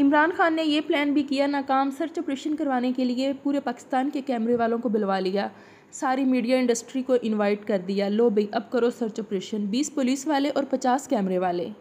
इमरान खान ने यह प्लान भी किया नाकाम सर्च ऑपरेशन करवाने के लिए पूरे पाकिस्तान के कैमरे वालों को बुलवा लिया सारी मीडिया इंडस्ट्री को इनवाइट कर दिया लो भाई अब करो सर्च ऑपरेशन 20 पुलिस वाले और 50 कैमरे वाले